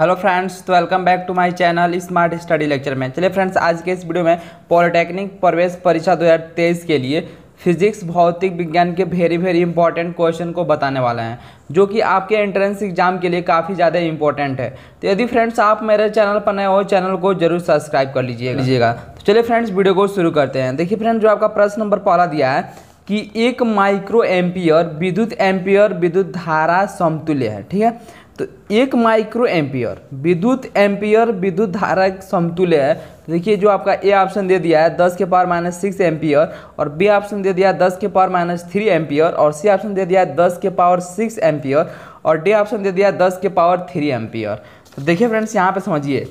hello friends तो welcome back to my channel smart study lecture में चलिए friends आज के इस वीडियो में पॉलिटेक्निक प्रवेश परीक्षा 2023 के लिए फिजिक्स भौतिक विज्ञान के वेरी वेरी इंपॉर्टेंट क्वेश्चन को बताने वाला है जो कि आपके एंट्रेंस एग्जाम के लिए काफ़ी ज़्यादा इंपॉर्टेंट है तो यदि फ्रेंड्स आप मेरे चैनल पर नए हो चैनल को जरूर सब्सक्राइब कर लीजिए लीजिएगा तो चलिए फ्रेंड्स वीडियो को शुरू करते हैं देखिए फ्रेंड्स जो आपका प्रश्न नंबर पहला दिया है कि एक माइक्रो एम्पियर विद्युत एम्पियर विद्युत धारा समतुल्य है ठीक है तो एक माइक्रो एम्पियर विद्युत एम्पियर विद्युत धारा समतुल्य है देखिए जो आपका ए ऑप्शन दे दिया है दस के पावर माइनस सिक्स एम्पियर और बी ऑप्शन दे दिया है दस के पावर माइनस थ्री एम्पियर और सी ऑप्शन दे दिया है दस के पावर सिक्स एम्पियर और डी ऑप्शन दे दिया है दस के पावर थ्री एम्पियर तो देखिए फ्रेंड्स यहाँ पर समझिए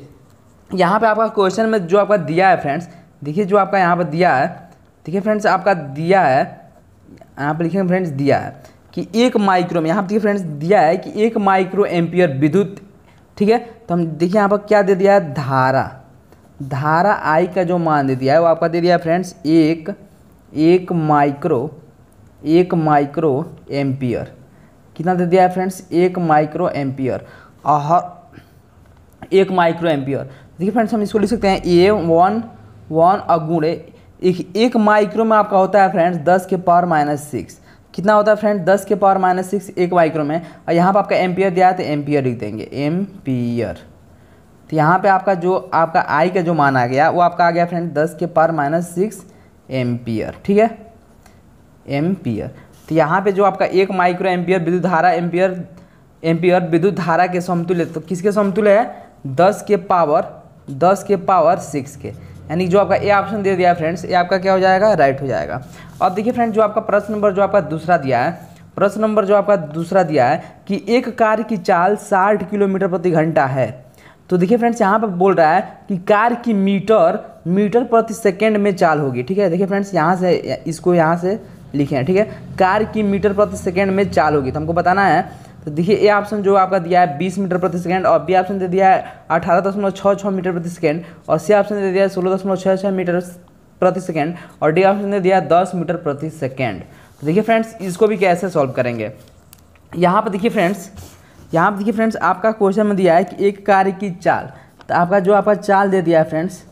यहाँ पर आपका क्वेश्चन में जो आपका दिया है फ्रेंड्स देखिए जो आपका यहाँ पर दिया है देखिए फ्रेंड्स आपका दिया है यहाँ पर लिखेंगे फ्रेंड्स दिया है कि एक माइक्रो में यहाँ पर देखिए फ्रेंड्स दिया है कि एक माइक्रो एम्पियर विद्युत ठीक है तो हम देखिए यहाँ पर क्या दे दिया है धारा धारा आई का जो मान दे दिया है वो आपका दे दिया है फ्रेंड्स एक एक माइक्रो एक माइक्रो एम्पियर कितना दे दिया है फ्रेंड्स एक माइक्रो एम्पियर और एक माइक्रो एम्पियर देखिए फ्रेंड्स हम इसको लिख सकते हैं ए वन वन अगुड़े एक, एक माइक्रो में आपका होता है फ्रेंड्स दस के पावर माइनस सिक्स कितना होता है फ्रेंड दस के पावर माइनस सिक्स एक माइक्रो में और यहाँ पर आपका एम्पियर दिया है तो एम्पियर लिख देंगे एम्पियर तो यहाँ पे आपका जो आपका आई का जो मान आ गया वो आपका आ गया फ्रेंड दस के पावर माइनस सिक्स एम्पियर ठीक है एम्पियर तो यहाँ पे जो आपका एक माइक्रो एम्पियर विद्युत धारा एम्पियर एम्पियर विद्युत धारा के समतुल्य तो किसके समतुल्य है दस के पावर दस के पावर सिक्स के यानी जो आपका ए ऑप्शन दे दिया है फ्रेंड्स ये आपका क्या हो जाएगा राइट हो जाएगा अब देखिए फ्रेंड जो आपका प्रश्न नंबर जो आपका दूसरा दिया है प्रश्न नंबर जो आपका दूसरा दिया है कि एक कार की चाल साठ किलोमीटर प्रति घंटा है तो देखिए फ्रेंड्स यहाँ पर बोल रहा है कि कार की मीटर मीटर प्रति सेकेंड में चाल होगी ठीक है देखिए फ्रेंड्स यहाँ से इसको यहाँ से लिखे हैं ठीक है कार की मीटर प्रति सेकेंड में चाल होगी तो हमको बताना है तो देखिए ए ऑप्शन जो आपका दिया है 20 मीटर प्रति सेकेंड और बी ऑप्शन दे दिया है अठारह दशमलव छः छः मीटर प्रति सेकेंड और सी ऑप्शन दे दिया है सोलह दशमलव छः छः मीटर प्रति सेकेंड और डी ऑप्शन दे दिया है दस मीटर प्रति सेकेंड तो देखिए फ्रेंड्स इसको भी कैसे सॉल्व करेंगे यहाँ पर देखिए फ्रेंड्स यहाँ पर देखिए फ्रेंड्स आपका क्वेश्चन में दिया है कि एक कार्य की चाल तो आपका जो आपका चाल दे दिया है फ्रेंड्स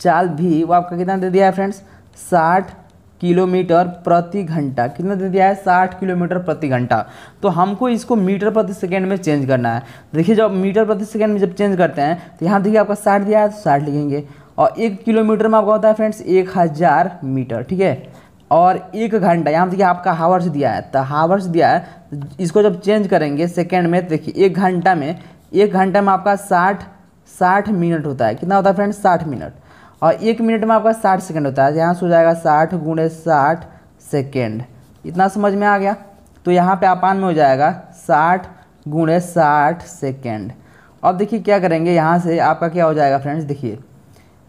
चाल भी वो आपका कितना दे दिया है फ्रेंड्स साठ किलोमीटर प्रति घंटा कितना दे दिया है साठ किलोमीटर प्रति घंटा तो हमको इसको मीटर प्रति सेकेंड में चेंज करना है देखिए जब मीटर प्रति सेकेंड में जब चेंज करते हैं तो यहाँ देखिए आपका साठ दिया है तो साठ लिखेंगे और एक किलोमीटर में आपका होता है फ्रेंड्स एक हज़ार मीटर ठीक है और एक घंटा यहाँ देखिए आपका हावर्स दिया है तो हावर्स दिया है तो इसको जब चेंज करेंगे सेकेंड में तो देखिए एक घंटा में एक घंटा में आपका साठ साठ मिनट होता है कितना होता है फ्रेंड्स साठ मिनट और एक मिनट में आपका साठ सेकेंड होता है तो यहाँ से हो जाएगा साठ गुणे साठ सेकेंड इतना समझ में आ गया तो यहाँ पे आपान में हो जाएगा साठ गुणे साठ सेकेंड अब देखिए क्या करेंगे यहाँ से आपका क्या हो जाएगा फ्रेंड्स देखिए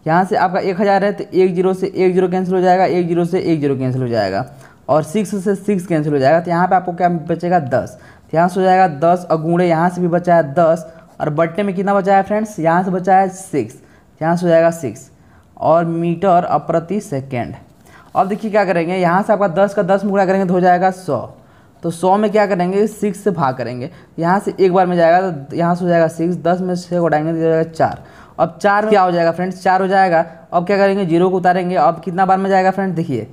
यहाँ से आपका एक हज़ार है तो एक जीरो से एक जीरो कैंसिल हो जाएगा एक जीरो से एक जीरो कैंसिल हो जाएगा और सिक्स से सिक्स कैंसिल हो जाएगा तो यहाँ पर आपको क्या बचेगा दस तो यहाँ से हो जाएगा दस और गुणे यहाँ से भी बचा है दस और बट्टे में कितना बचा है फ्रेंड्स यहाँ से बचा है सिक्स यहाँ से हो जाएगा सिक्स और मीटर अब प्रति सेकेंड अब देखिए क्या करेंगे यहाँ से आपका दस का दस में करेंगे तो हो जाएगा सौ तो सौ में क्या करेंगे सिक्स से भाग करेंगे यहाँ से एक बार में जाएगा तो यहाँ से हो जाएगा सिक्स दस में छः उठाएंगे तो हो जाएगा चार अब चार क्या हो जाएगा फ्रेंड्स चार हो जाएगा अब क्या करेंगे जीरो को उतारेंगे अब कितना बार में जाएगा फ्रेंड देखिए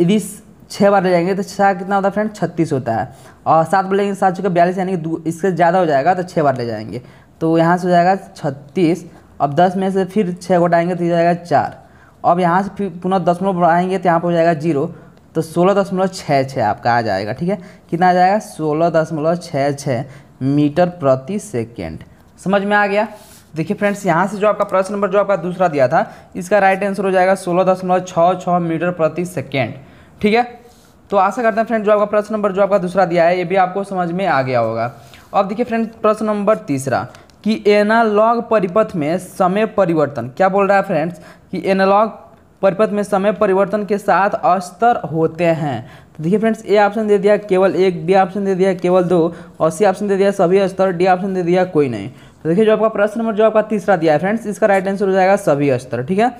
यदि छः बार ले जाएंगे तो छः कितना होता है फ्रेंड छत्तीस होता है और सात बार लेंगे तो सात चुके बयालीस यानी कि इससे ज़्यादा हो जाएगा तो छः बार ले जाएंगे तो यहाँ से हो जाएगा छत्तीस अब दस में से फिर छः घटाएंगे तो जाएगा चार अब यहाँ से फिर पुनः दसमलव बढ़ाएंगे तो यहाँ पर हो जाएगा जीरो तो सोलह दशमलव छः छः आपका आ जाएगा ठीक है कितना आ जाएगा सोलह दशमलव छः छः मीटर प्रति सेकेंड समझ में आ गया देखिए फ्रेंड्स यहाँ से जो आपका प्रश्न नंबर जो आपका दूसरा दिया था इसका राइट आंसर हो जाएगा सोलह दशमलव छः छः मीटर प्रति सेकेंड ठीक है तो आशा करते हैं फ्रेंड जो आपका प्रश्न नंबर जो आपका दूसरा दिया है ये भी आपको समझ में आ गया होगा अब देखिए फ्रेंड प्रश्न नंबर तीसरा कि एनालॉग परिपथ में समय परिवर्तन क्या बोल रहा है फ्रेंड्स कि एनालॉग परिपथ में समय परिवर्तन के साथ अस्तर होते हैं तो देखिए फ्रेंड्स ए ऑप्शन दे दिया केवल एक बी ऑप्शन दे दिया केवल दो और सी ऑप्शन दे दिया सभी स्तर डी ऑप्शन दे दिया कोई नहीं तो देखिए जो आपका प्रश्न नंबर जो आपका तीसरा दिया है फ्रेंड्स इसका राइट आंसर हो जाएगा सभी स्तर ठीक है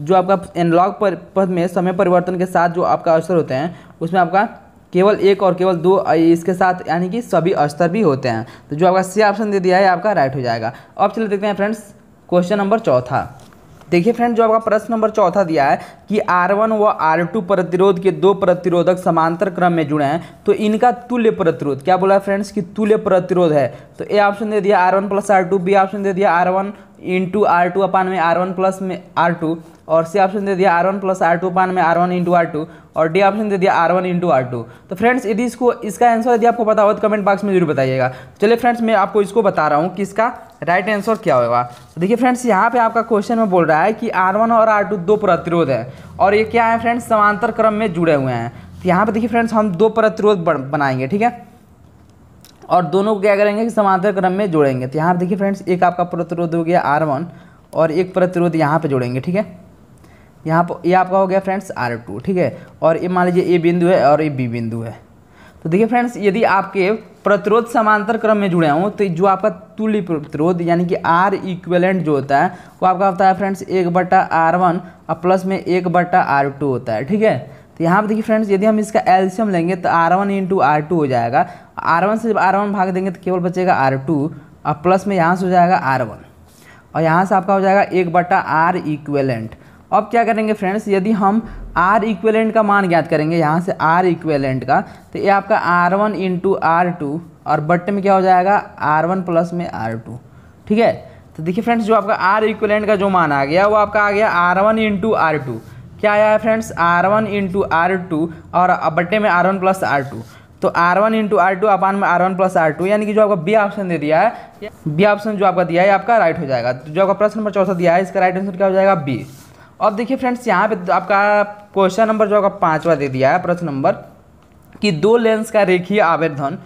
जो आपका एनलॉग परिपथ में समय परिवर्तन के साथ जो आपका अवसर होते हैं उसमें आपका केवल एक और केवल दो इसके साथ यानी कि सभी स्तर भी होते हैं तो जो आपका सी ऑप्शन दे दिया है आपका राइट हो जाएगा अब चलिए देखते हैं फ्रेंड्स क्वेश्चन नंबर चौथा देखिए फ्रेंड जो आपका प्रश्न नंबर चौथा दिया है कि R1 व R2 प्रतिरोध के दो प्रतिरोधक समांतर क्रम में जुड़े हैं तो इनका तुल्य प्रतिरोध क्या बोला फ्रेंड्स कि तुल्य प्रतिरोध है तो ए ऑप्शन दे दिया R1 one plus R B option दे दिया R1 one into R two upon में आर वन प्लस में आर टू और सी ऑप्शन दे दिया R one plus R two पान में R one into R two और डी ऑप्शन दे दिया R one into R two तो फ्रेंड्स यदि इसको इसका आंसर यदि आपको पता हो तो कमेंट बॉक्स में जरूर बताइएगा चलिए फ्रेंड्स मैं आपको इसको बता रहा हूँ कि इसका राइट आंसर क्या होगा तो देखिए फ्रेंड्स यहाँ पे आपका क्वेश्चन में बोल रहा है कि आर वन और आर टू दो प्रतिरोध है और ये क्या है फ्रेंड्स समांतर क्रम में जुड़े हुए हैं तो यहाँ पर देखिए फ्रेंड्स हम दो प्रतिरोध बनाएंगे ठीक है और दोनों को क्या करेंगे कि समांतर क्रम में जोड़ेंगे तो यहाँ पर देखिए फ्रेंड्स एक आपका प्रतिरोध हो गया आर वन और एक प्रतिरोध यहाँ पे जोड़ेंगे ठीक है यहाँ पर ये आपका हो गया फ्रेंड्स आर टू ठीक है और ये मान लीजिए ए बिंदु है और ये बी बिंदु है तो देखिए फ्रेंड्स यदि आपके प्रतिरोध समांतर क्रम में जुड़े हों तो जो आपका तुल्य प्रतिरोध यानी कि आर इक्वेलेंट जो होता है वो आपका होता है फ्रेंड्स एक बट्टा आर वन और प्लस में एक बट्टा आर टू होता है ठीक है तो यहाँ पर देखिए फ्रेंड्स यदि हम इसका एल्शियम लेंगे तो R one into R two हो जाएगा आर वन से आर वन भाग देंगे तो केवल बचेगा आर टू और प्लस में यहाँ से हो जाएगा आर वन और यहाँ से आपका हो जाएगा एक बट्टा आर इक्वेलेंट अब क्या करेंगे फ्रेंड्स यदि हम आर इक्वेलेंट का मान ज्ञात करेंगे यहाँ से आर इक्वेलेंट का तो ये आपका R one into R two और बट्टे में क्या हो जाएगा आर वन प्लस में आर टू ठीक है तो देखिए फ्रेंड्स जो आपका आर इक्वेलेंट का जो मान आ गया वो आपका आ गया R one into R two क्या आया है friends R one into R two और बट्टे में R one plus R two तो R one into R two upon में R one plus R two यानी कि जो आपका बी ऑप्शन दे दिया है बी ऑप्शन जो आपका दिया है आपका राइट हो जाएगा तो जो आपका प्रश्न नंबर चौथा दिया है इसका राइट आंसर क्या हो जाएगा बी अब देखिए फ्रेंड्स यहाँ पे तो आपका क्वेश्चन नंबर जो आपका पांचवा दे दिया है प्रश्न नंबर कि दो लेंस का रेखीय आवेदन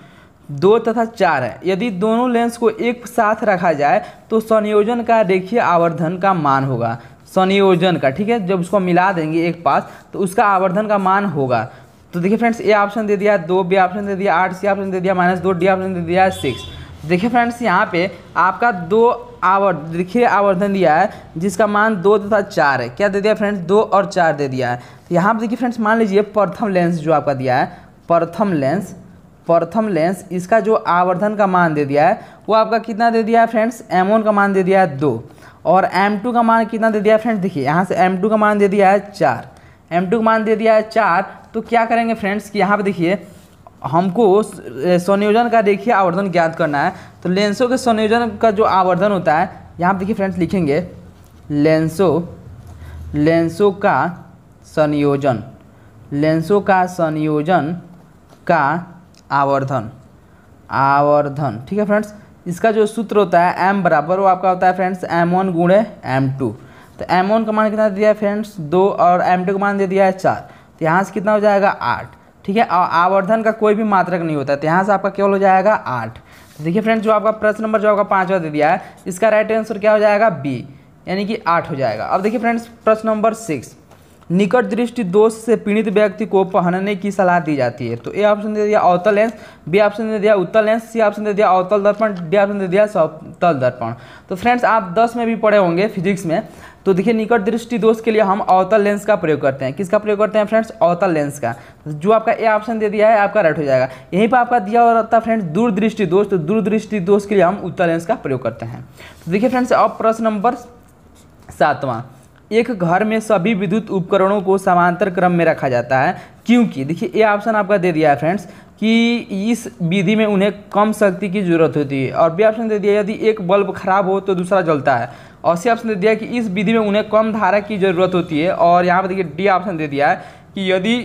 दो तथा चार है यदि दोनों लेंस को एक साथ रखा जाए तो संयोजन का रेखीय आवर्धन का मान होगा संयोजन का ठीक है जब उसको मिला देंगे एक पास तो उसका आवर्धन का मान होगा तो देखिए फ्रेंड्स ए ऑप्शन दे दिया दो बी ऑप्शन दे दिया आठ सी ऑप्शन दे दिया माइनस दो डी ऑप्शन दे दिया सिक्स देखिए फ्रेंड्स यहाँ पे आपका दो आवर्त देखिए आवर्धन दिया है जिसका मान दो तथा चार है क्या दे दिया फ्रेंड्स दो और चार दे दिया है तो यहाँ पर देखिए फ्रेंड्स मान लीजिए प्रथम लेंस जो आपका दिया है प्रथम लेंस प्रथम लेंस इसका जो आवर्धन का मान दे दिया है वो आपका कितना दे दिया है फ्रेंड्स एम वन का मान दे दिया है दो और एम टू का मान कितना दे दिया है फ्रेंड्स देखिए यहाँ से एम टू का मान दे दिया है चार एम टू का मान दे दिया है चार तो क्या करेंगे फ्रेंड्स कि यहाँ पर देखिए हमको संयोजन का देखिए आवर्धन ज्ञात करना है तो लेंसों के संयोजन का जो आवर्धन होता है यहाँ पर देखिए फ्रेंड्स लिखेंगे लेंसों लेंसों का संयोजन लेंसों का संयोजन का आवर्धन आवर्धन ठीक है फ्रेंड्स इसका जो सूत्र होता है एम बराबर वो आपका होता है फ्रेंड्स एम वन गुणे एम टू तो एम वन का मान कितना दिया है फ्रेंड्स दो और एम टू का मान दे दिया है चार तो यहाँ से कितना हो जाएगा आठ ठीक है आवर्धन का कोई भी मात्रक नहीं होता तो यहाँ से आपका केवल हो जाएगा आठ तो देखिए फ्रेंड्स जो आपका प्रश्न नंबर जो आपका पाँचवा दे दिया है इसका राइट आंसर क्या हो जाएगा बी यानी कि आठ हो जाएगा अब देखिए फ्रेंड्स प्रश्न नंबर सिक्स निकट दृष्टि दोष से पीड़ित व्यक्ति को पहनने की सलाह दी जाती है तो ए ऑप्शन दे दिया अवतल लेंस बी ऑप्शन दे दिया उत्तल लेंस सी ऑप्शन दे दिया अवतल दर्पण डी ऑप्शन दे दिया सवतल दर्पण तो फ्रेंड्स आप दस में भी पढ़े होंगे फिजिक्स में तो देखिए निकट दृष्टि दोष के लिए हम अवतल लेंस का प्रयोग करते हैं किसका प्रयोग करते हैं फ्रेंड्स अवतल लेंस का जो आपका ए ऑप्शन दे दिया है आपका राइट हो जाएगा यहीं पर आपका दिया हुआ रहता है फ्रेंड्स दूरदृष्टि दोष तो दूरदृष्टि दोष के लिए हम उत्तर लेंस का प्रयोग करते हैं तो देखिए फ्रेंड्स अब प्रश्न नंबर सातवां एक घर में सभी विद्युत उपकरणों को समांतर क्रम में रखा जाता है क्योंकि देखिए ये ऑप्शन आपका दे दिया है फ्रेंड्स कि इस विधि में उन्हें कम शक्ति की जरूरत होती है और बी ऑप्शन दे दिया यदि एक बल्ब खराब हो तो दूसरा जलता है और सी ऑप्शन दे दिया कि इस विधि में उन्हें कम धारा की जरूरत होती है और यहाँ पर देखिए डी ऑप्शन दे दिया है कि यदि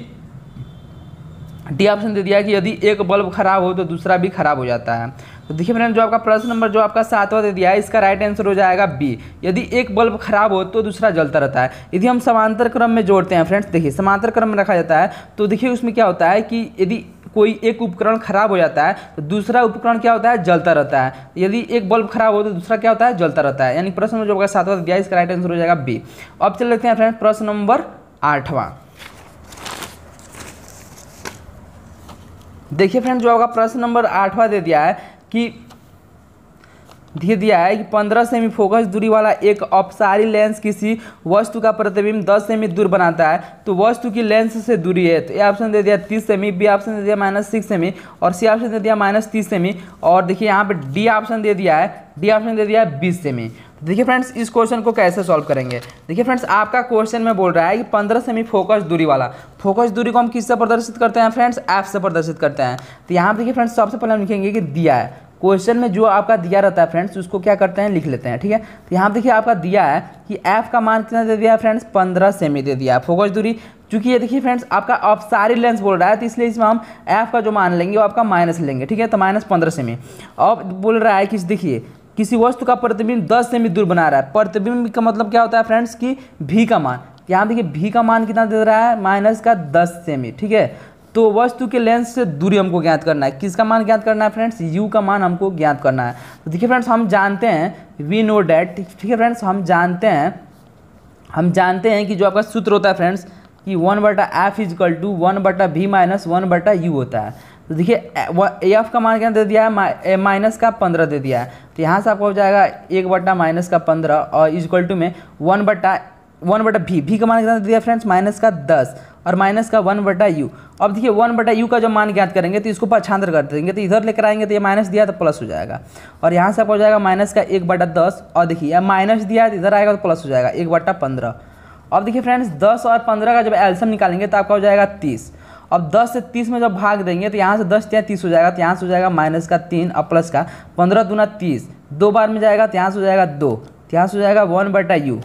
डी ऑप्शन दे दिया है कि यदि एक बल्ब खराब हो तो दूसरा भी खराब हो जाता है तो देखिए फ्रेंड जो आपका प्रश्न नंबर जो आपका सातवां दे दिया है इसका राइट आंसर हो जाएगा बी यदि एक बल्ब खराब हो तो दूसरा जलता रहता है यदि हम समांतर क्रम में जोड़ते हैं फ्रेंड्स देखिए समांतर क्रम में रखा जाता है तो देखिए उसमें क्या होता है कि यदि कोई एक उपकरण खराब हो जाता है तो दूसरा उपकरण क्या होता है जलता रहता है यदि एक बल्ब खराब हो तो दूसरा क्या होता है जलता रहता है यानी प्रश्न जो होगा सातवां दिया इसका राइट आंसर हो जाएगा बी अब चल लेते हैं फ्रेंड प्रश्न नंबर आठवा देखिए फ्रेंड जो होगा प्रश्न नंबर आठवा दे दिया है कि दे दिया है कि 15 सेमी फोकस दूरी वाला एक अपसारी लेंस किसी वस्तु का प्रतिबिंब 10 सेमी दूर बनाता है तो वस्तु की लेंस से दूरी है तो ए ऑप्शन दे दिया 30 सेमी बी ऑप्शन दे दिया माइनस सिक्स सेमी और सी ऑप्शन दे दिया माइनस तीस सेमी और देखिए यहाँ पे डी ऑप्शन दे दिया है डी ऑप्शन दे दिया है बीस सेमी तो देखिए फ्रेंड्स इस क्वेश्चन को कैसे सॉल्व करेंगे देखिए फ्रेंड्स आपका क्वेश्चन में बोल रहा है कि 15 सेमी फोकस दूरी वाला फोकस दूरी को हम किससे प्रदर्शित करते हैं फ्रेंड्स ऐप से प्रदर्शित करते हैं तो यहाँ पर देखिए फ्रेंड्स सबसे पहले हम लिखेंगे कि दिया है क्वेश्चन में जो आपका दिया रहता है फ्रेंड्स उसको क्या करते हैं लिख लेते हैं ठीक है तो यहाँ देखिए आपका दिया है कि एफ का मान कितना दे दिया है फ्रेंड्स पंद्रह सेमी दे दिया है फोकस दूरी चूंकि ये देखिए फ्रेंड्स आपका ऑफ सारी लेंस बोल रहा है तो इसलिए इसमें हम एफ का जो मान लेंगे वो आपका माइनस लेंगे ठीक है तो माइनस पंद्रह सेमी अब बोल रहा है कि देखिए किसी वस्तु का प्रतिबिंब दस सेमी दूर बना रहा है प्रतिबिंब का मतलब क्या होता है फ्रेंड्स कि भी का मान यहाँ देखिए भी का मान कितना दे रहा है माइनस का दस सेमी ठीक है तो वस्तु के लेंस से दूरी हमको ज्ञात करना है किसका मान ज्ञात करना है फ्रेंड्स यू का मान हमको ज्ञात करना है तो देखिए फ्रेंड्स हम जानते हैं वी नो डैट ठीक है फ्रेंड्स हम जानते हैं हम जानते हैं कि जो आपका सूत्र होता है फ्रेंड्स कि वन बटा एफ इजकल टू वन बटा वी माइनस वन बटा यू होता है तो देखिए एफ का मान क्या दे दिया है माइनस का पंद्रह दे दिया है तो यहाँ से आपको हो जाएगा एक बटा माइनस का पंद्रह और इक्वल टू में वन बटा वन बटा भी भी का मान कितना दिया फ्रेंड्स माइनस का दस और माइनस का वन बटा यू अब देखिए वन बटा यू का जो मान ज्ञात करेंगे तो इसको पछांतर कर देंगे तो इधर लेकर आएंगे तो ये माइनस दिया तो प्लस हो जाएगा और यहाँ से आपको हो जाएगा माइनस का एक बटा दस और देखिए माइनस दिया तो इधर आएगा तो प्लस हो जाएगा एक बटा पंद्रह अब देखिए फ्रेंड्स दस और पंद्रह का जब एल्सम निकालेंगे तो आपका हो जाएगा तीस अब दस से तीस में जब भाग देंगे तो यहाँ से दस या तीस हो जाएगा तो यहाँ से हो जाएगा माइनस का तीन और प्लस का पंद्रह दूना तीस दो बार में जाएगा तो यहाँ से हो जाएगा दो तो यहाँ से हो जाएगा वन बटा यू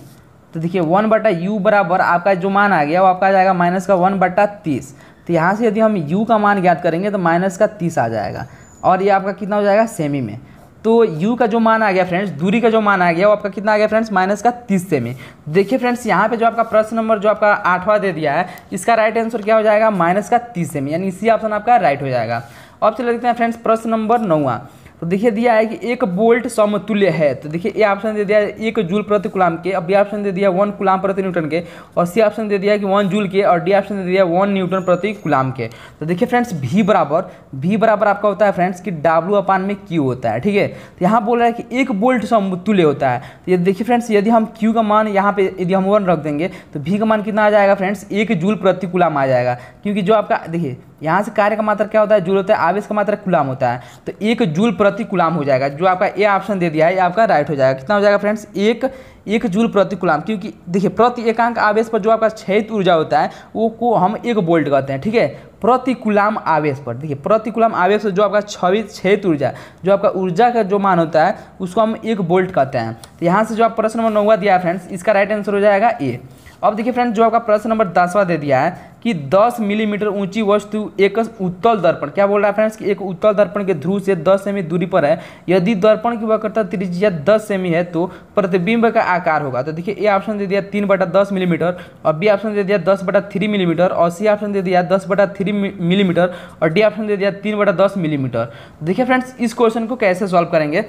तो देखिए वन बटा यू बराबर आपका जो मान आ गया वो आपका आ जाएगा माइनस का वन बटा तीस तो यहाँ से यदि हम यू का मान ज्ञात करेंगे तो माइनस का तीस आ जाएगा और ये आपका कितना हो जाएगा सेमी में तो u का जो मान आ गया फ्रेंड्स दूरी का जो मान आ गया वो आपका कितना आ गया फ्रेंड्स माइनस का तीस सेमी देखिए फ्रेंड्स यहाँ पे जो आपका प्रश्न नंबर जो आपका आठवां दे दिया है इसका राइट आंसर क्या हो जाएगा माइनस का तीस सेमी यानी इसी ऑप्शन आपका राइट हो जाएगा अब चले देखते हैं फ्रेंड्स प्रश्न नंबर नौवा तो देखिए दिया है कि एक बोल्ट समतुल्य है तो देखिए ए ऑप्शन दे दिया है एक जूल प्रति गुलाम के अब बी ऑप्शन दे दिया वन गुलाम प्रति न्यूटन के और सी ऑप्शन दे दिया है कि वन जूल के और डी ऑप्शन दे दिया वन न्यूटन प्रति कुलाम के तो देखिए फ्रेंड्स भी बराबर भी बराबर आपका होता है फ्रेंड्स कि डाब्लू अपान में क्यू होता है ठीक है तो यहाँ बोल रहा है कि एक बोल्ट समतुल्य होता है तो ये देखिए फ्रेंड्स यदि हम क्यू का मान यहाँ पे यदि हम वन रख देंगे तो भी का मान कितना आ जाएगा फ्रेंड्स एक जूल प्रति गुलाम आ जाएगा क्योंकि जो आपका देखिए यहाँ से कार्य का मात्रा क्या होता है जूल होता है आवेश का मात्रा गुलाम होता है तो एक जूल प्रति गुलाम हो जाएगा जो आपका ए ऑप्शन दे दिया है ये आपका राइट हो जाएगा कितना हो जाएगा फ्रेंड्स एक एक जूल प्रति गुलाम क्योंकि देखिए प्रति एकांक आवेश पर जो आपका क्षेत्र ऊर्जा होता है वो को हम एक बोल्ट कहते हैं ठीक है प्रतिकुलाम आवेश पर देखिए प्रतिकुलाम आवेश पर जो आपका छवित क्षेत्र ऊर्जा जो आपका ऊर्जा का जो मान होता है उसको हम एक बोल्ट कहते हैं तो यहाँ से जो आप प्रश्न नंबर नौवा दिया है फ्रेंड्स इसका राइट आंसर हो जाएगा ए अब देखिए फ्रेंड जो आपका प्रश्न नंबर दसवा दे दिया है कि 10 मिलीमीटर ऊंची वस्तु एक उत्तल दर्पण क्या बोल रहा है फ्रेंड्स कि एक उत्तल दर्पण के ध्रुव से 10 सेमी दूरी पर है यदि दर्पण की वक्रता त्रिज्या 10 सेमी है तो प्रतिबिंब का आकार होगा तो देखिए ए ऑप्शन दे दिया तीन बटा दस मिलीमीटर और बी ऑप्शन दे दिया दस बटा थ्री मिलीमीटर और सी ऑप्शन दे दिया दस बटा थ्री मिलीमीटर और डी ऑप्शन दे दिया तीन बटा दस मिलीमीटर देखिए फ्रेंड्स इस क्वेश्चन को कैसे सॉल्व करेंगे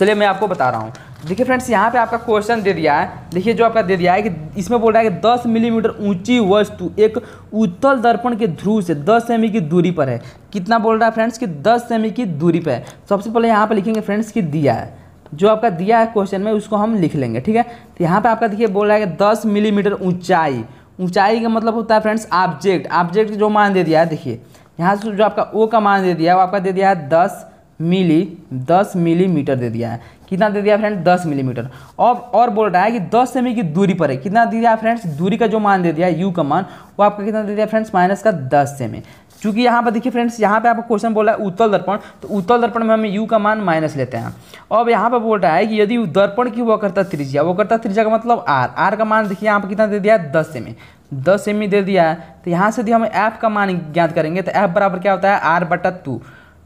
चलिए मैं आपको बता रहा हूँ देखिए फ्रेंड्स यहाँ पे आपका क्वेश्चन दे दिया है देखिए जो आपका दे दिया है कि इसमें बोल रहा है कि 10 मिलीमीटर ऊंची वस्तु एक उत्तल दर्पण के ध्रुव से 10 सेमी की दूरी पर है कितना बोल रहा है फ्रेंड्स कि 10 सेमी की दूरी पर है सबसे पहले यहाँ पर लिखेंगे फ्रेंड्स कि दिया है जो आपका दिया है क्वेश्चन में उसको हम लिख लेंगे ठीक है तो यहाँ पर आपका देखिए बोल रहा है कि दस मिलीमीटर ऊँचाई ऊँचाई का मतलब होता है फ्रेंड्स ऑब्जेक्ट ऑब्जेक्ट जो मान दे दिया है देखिए यहाँ से जो आपका ओ का मान दे दिया है वो आपका दे दिया है दस मिली दस मिलीमीटर दे दिया है कितना दे दिया फ्रेंड दस मिलीमीटर अब और बोल रहा है कि दस सेमी की दूरी पर है कितना दे दिया फ्रेंड्स दूरी का जो मान दे दिया यू का मान वो आपका कितना दे दिया फ्रेंड्स माइनस का दस सेमी चूंकि यहाँ पर देखिए फ्रेंड्स यहाँ पे आपको क्वेश्चन बोला है उत्तल दर्पण तो उत्तल दर्पण में हम यू का मान माइनस लेते हैं अब यहाँ पर बोल रहा है कि यदि दर्पण की वो करता त्रिजिया वो करता त्रिजिया का मतलब आर आर का मान देखिए यहाँ पर कितना दे दिया है दस सेमी दस सेमी दे दिया है तो यहाँ से यदि हम एफ का मान ज्ञात करेंगे तो एफ बराबर क्या होता है आर बटा टू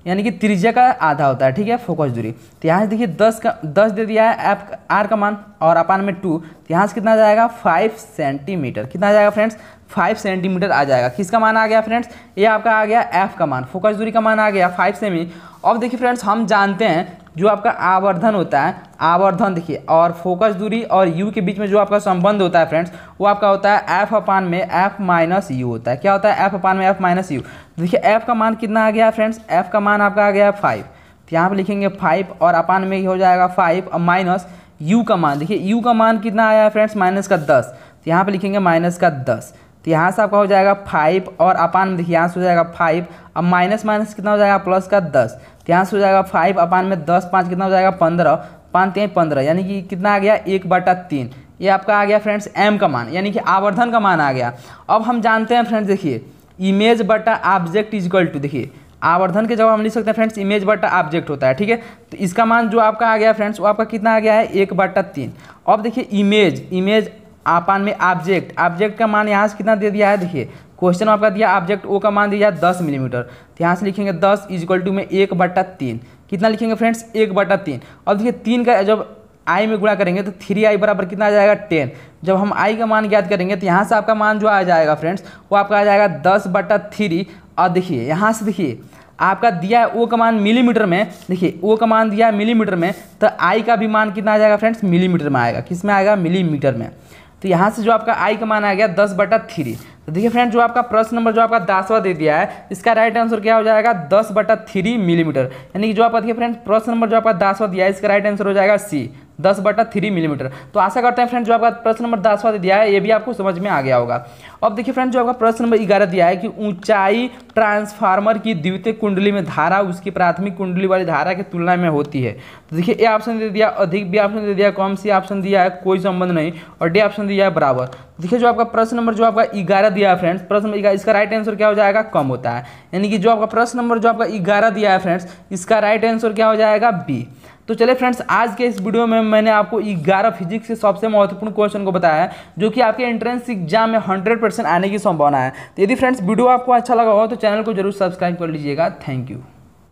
यानी कि त्रिज्या का आधा होता है ठीक है फोकस दूरी तो यहाँ से देखिए दस का दस दे दिया है एफ आर का मान और अपान में टू तो यहाँ से कितना जाएगा फाइव सेंटीमीटर कितना जाएगा फ्रेंड्स फाइव सेंटीमीटर आ जाएगा किसका मान आ गया फ्रेंड्स ये आपका आ गया एफ का मान फोकस दूरी का मान आ गया फाइव सेमी अब देखिए फ्रेंड्स हम जानते हैं जो आपका आवर्धन होता है आवर्धन देखिए और फोकस दूरी और यू के बीच में जो आपका संबंध होता है फ्रेंड्स वो आपका होता है एफ अपान में एफ माइनस यू होता है क्या होता है एफ अपान में एफ माइनस यू तो देखिए एफ का मान कितना आ गया फ्रेंड्स एफ का मान आपका आ गया फाइव तो यहाँ पर लिखेंगे फाइव और अपान में हो जाएगा फाइव और माइनस यू का मान देखिए यू का मान कितना आया है फ्रेंड्स माइनस का दस तो यहाँ पर लिखेंगे माइनस का दस तो यहाँ से आपका हो जाएगा फाइव और अपान में देखिए यहाँ से हो जाएगा फाइव अब माइनस माइनस कितना हो जाएगा प्लस का दस तो यहाँ से हो जाएगा फाइव अपान में दस पाँच कितना हो जाएगा पंद्रह पाँच तीन पंद्रह यानी कि कितना आ गया एक बटा तीन ये आपका आ गया फ्रेंड्स एम का मान यानी कि आवर्धन का मान आ गया अब हम जानते हैं फ्रेंड्स देखिए इमेज बटा ऑब्जेक्ट इज इक्वल टू देखिए आवर्धन के जब हम लिख सकते हैं फ्रेंड्स इमेज बटा ऑब्जेक्ट होता है ठीक है तो इसका मान जो आपका आ गया फ्रेंड्स वो आपका कितना आ गया है एक बटा तीन अब देखिए इमेज इमेज आपान में ऑब्जेक्ट ऑब्जेक्ट का मान यहाँ से कितना दे दिया है देखिए क्वेश्चन आपका दिया ऑब्जेक्ट ओ का मान दिया है दस मिलीमीटर तो यहाँ से लिखेंगे दस इजक्वल टू में एक बट्टा तीन कितना लिखेंगे फ्रेंड्स एक बट्टा तीन और देखिए तीन का जब आई में गुणा करेंगे तो थ्री आई बराबर कितना आ जाएगा टेन जब हम आई का मान ज्ञात करेंगे तो यहाँ से आपका मान जो आ जाएगा फ्रेंड्स वो आपका आ जाएगा दस बट्टा थ्री और देखिए यहाँ से देखिए आपका दिया है ओ का मान मिलीमीटर में देखिए ओ का मान दिया है मिलीमीटर में तो आई का भी मान कितना आ जाएगा फ्रेंड्स मिलीमीटर में आएगा किस में आएगा मिलीमीटर में तो यहाँ से जो आपका आई का मान आ गया दस बटा थ्री तो देखिए फ्रेंड जो आपका प्रश्न नंबर जो आपका दासवा दे दिया है इसका राइट आंसर क्या हो जाएगा दस बटा थ्री मिलीमीटर यानी कि जो आपका देखिए फ्रेंड प्रश्न नंबर जो आपका दासवा दिया है इसका राइट आंसर हो जाएगा सी दस बटा थ्री मिलीमीटर तो आशा करते हैं फ्रेंड जो आपका प्रश्न नंबर दस वाला दिया है ये भी आपको समझ में आ गया होगा अब देखिए फ्रेंड जो आपका प्रश्न नंबर ग्यारह दिया है कि ऊंचाई ट्रांसफार्मर की द्वितीय कुंडली में धारा उसकी प्राथमिक कुंडली वाली धारा की तुलना में होती है तो देखिए ए ऑप्शन दे दिया अधिक बी ऑप्शन दे दिया कम सी ऑप्शन दिया है कोई संबंध नहीं और डी ऑप्शन दिया है बराबर तो देखिए जो आपका प्रश्न नंबर जो आपका ग्यारह दिया है फ्रेंड्स प्रश्न नंबर इसका राइट आंसर क्या हो जाएगा कम होता है यानी कि जो आपका प्रश्न नंबर जो आपका ग्यारह दिया है फ्रेंड्स इसका राइट आंसर क्या हो जाएगा बी तो चले फ्रेंड्स आज के इस वीडियो में मैंने आपको ग्यारह फिजिक्स के सबसे महत्वपूर्ण क्वेश्चन को बताया है जो कि आपके एंट्रेंस एग्जाम में हंड्रेड परसेंट आने की संभावना है तो यदि फ्रेंड्स वीडियो आपको अच्छा लगा हो तो चैनल को जरूर सब्सक्राइब कर लीजिएगा थैंक यू